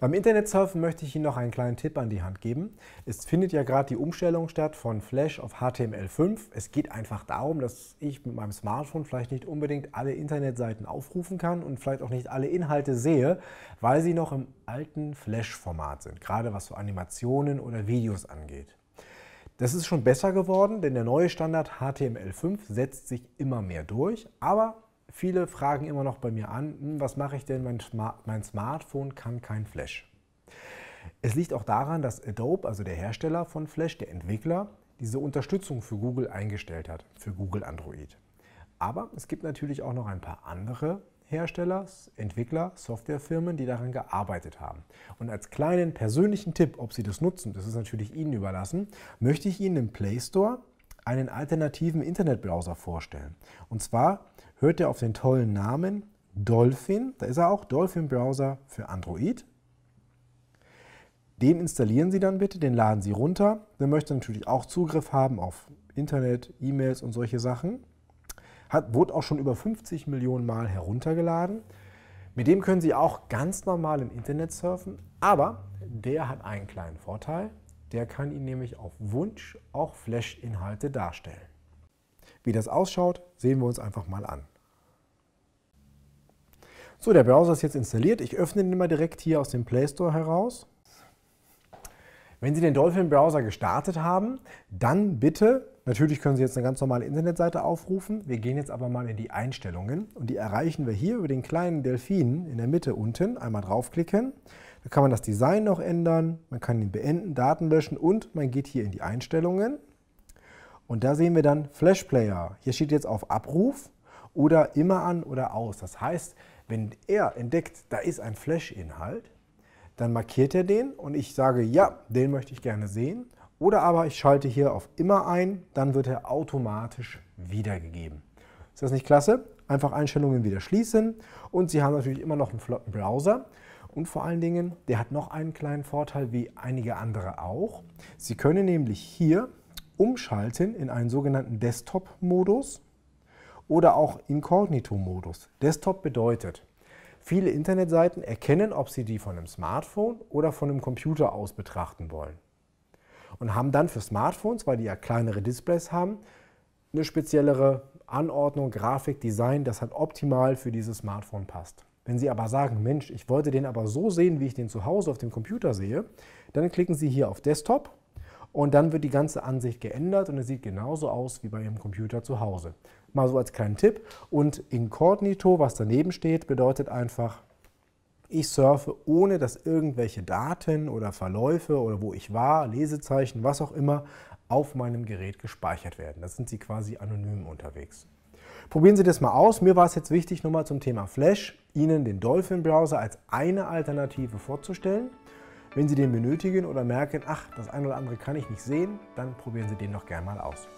Beim Internetsurfen möchte ich Ihnen noch einen kleinen Tipp an die Hand geben. Es findet ja gerade die Umstellung statt von Flash auf HTML5. Es geht einfach darum, dass ich mit meinem Smartphone vielleicht nicht unbedingt alle Internetseiten aufrufen kann und vielleicht auch nicht alle Inhalte sehe, weil sie noch im alten Flash-Format sind, gerade was so Animationen oder Videos angeht. Das ist schon besser geworden, denn der neue Standard HTML5 setzt sich immer mehr durch, aber Viele fragen immer noch bei mir an, hm, was mache ich denn, mein, Smart mein Smartphone kann kein Flash. Es liegt auch daran, dass Adobe, also der Hersteller von Flash, der Entwickler, diese Unterstützung für Google eingestellt hat, für Google Android. Aber es gibt natürlich auch noch ein paar andere Hersteller, Entwickler, Softwarefirmen, die daran gearbeitet haben. Und als kleinen persönlichen Tipp, ob Sie das nutzen, das ist natürlich Ihnen überlassen, möchte ich Ihnen im Play Store einen alternativen Internetbrowser vorstellen. Und zwar hört ihr auf den tollen Namen Dolphin. Da ist er auch, Dolphin Browser für Android. Den installieren Sie dann bitte, den laden Sie runter. Der möchte natürlich auch Zugriff haben auf Internet, E-Mails und solche Sachen. Hat, wurde auch schon über 50 Millionen Mal heruntergeladen. Mit dem können Sie auch ganz normal im Internet surfen, aber der hat einen kleinen Vorteil. Der kann Ihnen nämlich auf Wunsch auch Flash-Inhalte darstellen. Wie das ausschaut, sehen wir uns einfach mal an. So, der Browser ist jetzt installiert. Ich öffne den mal direkt hier aus dem Play Store heraus. Wenn Sie den Dolphin Browser gestartet haben, dann bitte, natürlich können Sie jetzt eine ganz normale Internetseite aufrufen. Wir gehen jetzt aber mal in die Einstellungen und die erreichen wir hier über den kleinen Delfin in der Mitte unten. Einmal draufklicken. Da kann man das Design noch ändern, man kann ihn beenden, Daten löschen und man geht hier in die Einstellungen. Und da sehen wir dann Flash Player. Hier steht jetzt auf Abruf oder immer an oder aus. Das heißt, wenn er entdeckt, da ist ein Flash-Inhalt, dann markiert er den und ich sage, ja, den möchte ich gerne sehen. Oder aber ich schalte hier auf immer ein, dann wird er automatisch wiedergegeben. Ist das nicht klasse? Einfach Einstellungen wieder schließen und Sie haben natürlich immer noch einen flotten Browser. Und vor allen Dingen, der hat noch einen kleinen Vorteil, wie einige andere auch. Sie können nämlich hier umschalten in einen sogenannten Desktop-Modus oder auch Inkognito-Modus. Desktop bedeutet, viele Internetseiten erkennen, ob sie die von einem Smartphone oder von einem Computer aus betrachten wollen. Und haben dann für Smartphones, weil die ja kleinere Displays haben, eine speziellere Anordnung, Grafik, Design, das halt optimal für dieses Smartphone passt. Wenn Sie aber sagen, Mensch, ich wollte den aber so sehen, wie ich den zu Hause auf dem Computer sehe, dann klicken Sie hier auf Desktop und dann wird die ganze Ansicht geändert und es sieht genauso aus wie bei Ihrem Computer zu Hause. Mal so als kleinen Tipp. Und Inkognito, was daneben steht, bedeutet einfach, ich surfe, ohne dass irgendwelche Daten oder Verläufe oder wo ich war, Lesezeichen, was auch immer, auf meinem Gerät gespeichert werden. Da sind Sie quasi anonym unterwegs. Probieren Sie das mal aus. Mir war es jetzt wichtig, nochmal zum Thema Flash Ihnen den Dolphin-Browser als eine Alternative vorzustellen. Wenn Sie den benötigen oder merken, ach, das eine oder andere kann ich nicht sehen, dann probieren Sie den noch gern mal aus.